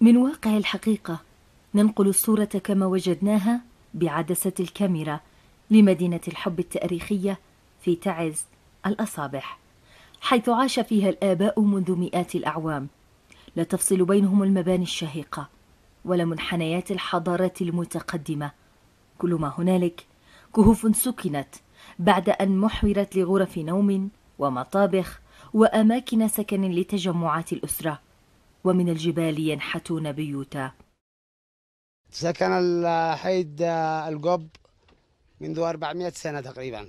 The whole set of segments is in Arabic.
من واقع الحقيقة ننقل الصورة كما وجدناها بعدسة الكاميرا لمدينة الحب التاريخية في تعز الأصابح حيث عاش فيها الآباء منذ مئات الأعوام لا تفصل بينهم المباني الشهيقة ولا منحنيات الحضارات المتقدمة كل ما هنالك كهوف سكنت بعد أن محورت لغرف نوم ومطابخ وأماكن سكن لتجمعات الأسرة ومن الجبال ينحتون بيوتا سكن الحيد آه، القب منذ 400 سنة تقريبا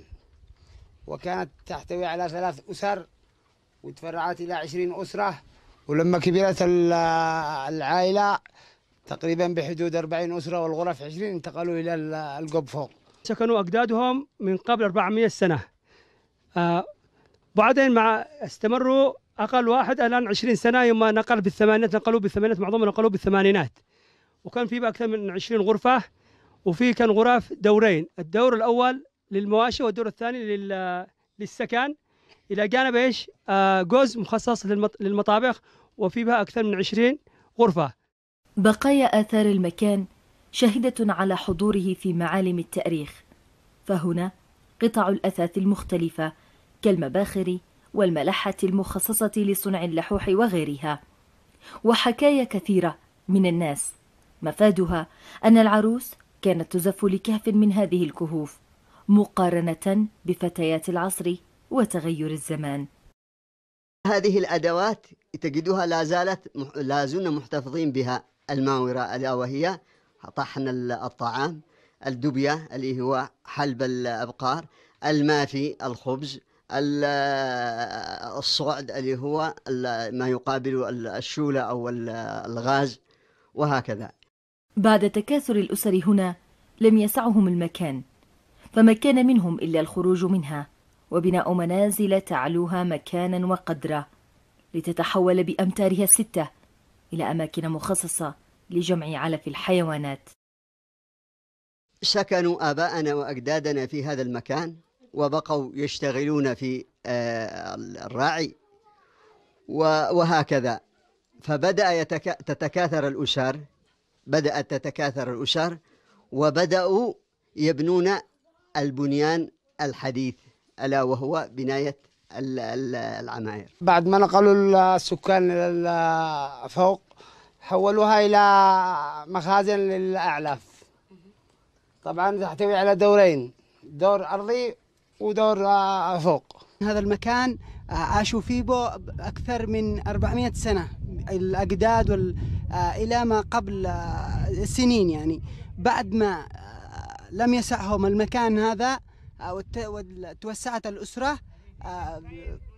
وكانت تحتوي على ثلاث أسر وتفرعت إلى 20 أسرة ولما كبرت آه، العائلة تقريبا بحدود 40 أسرة والغرف 20 انتقلوا إلى آه، القب فوق سكنوا أجدادهم من قبل 400 سنة بعدين مع استمروا اقل واحد الان 20 سنه يوم ما نقل بالثمانينات نقلوا بالثمانينات معظمهم نقلوا بالثمانينات وكان في اكثر من 20 غرفه وفي كان غرف دورين الدور الاول للمواشي والدور الثاني للسكن الى جانب ايش؟ آه، جزء جوز مخصص للمطابخ وفي بها اكثر من 20 غرفه. بقايا اثار المكان شاهده على حضوره في معالم التاريخ فهنا قطع الاثاث المختلفه كالمباخر والملحة المخصصة لصنع اللحوح وغيرها وحكايا كثيرة من الناس مفادها أن العروس كانت تزف لكهف من هذه الكهوف مقارنة بفتيات العصر وتغير الزمان هذه الأدوات تجدها لا زالت لا زلنا محتفظين بها الماورة ألا وهي طحن الطعام الدبية اللي هو حلب الأبقار المافي الخبز الصعد اللي هو ما يقابل الشولة أو الغاز وهكذا بعد تكاثر الأسر هنا لم يسعهم المكان فما كان منهم إلا الخروج منها وبناء منازل تعلوها مكانا وقدرا لتتحول بأمتارها الستة إلى أماكن مخصصة لجمع علف الحيوانات سكنوا آباءنا وأجدادنا في هذا المكان وبقوا يشتغلون في آه، الراعي وهكذا فبدأ يتك... تتكاثر الأسر بدأت تتكاثر الأسر وبدأوا يبنون البنيان الحديث ألا وهو بناية العماير بعد ما نقلوا السكان فوق حولوها إلى مخازن للأعلاف طبعا تحتوي على دورين دور أرضي ودور آه، فوق هذا المكان آه، عاشوا فيه أكثر من 400 سنة الأجداد آه، إلى ما قبل سنين يعني بعد ما لم يسعهم المكان هذا وتوسعت الأسرة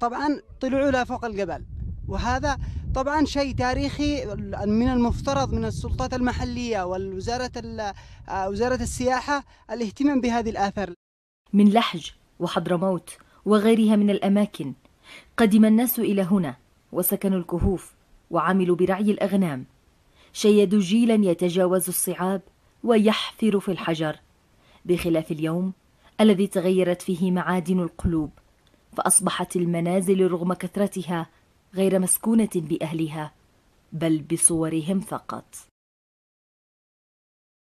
طبعا طلعوا لها فوق الجبل وهذا طبعا شيء تاريخي من المفترض من السلطات المحلية والوزارة وزارة السياحة الاهتمام بهذه الآثار من لحج وحضرموت وغيرها من الأماكن قدم الناس إلى هنا وسكنوا الكهوف وعملوا برعي الأغنام شيدوا جيلا يتجاوز الصعاب ويحفر في الحجر بخلاف اليوم الذي تغيرت فيه معادن القلوب فأصبحت المنازل رغم كثرتها غير مسكونة بأهلها بل بصورهم فقط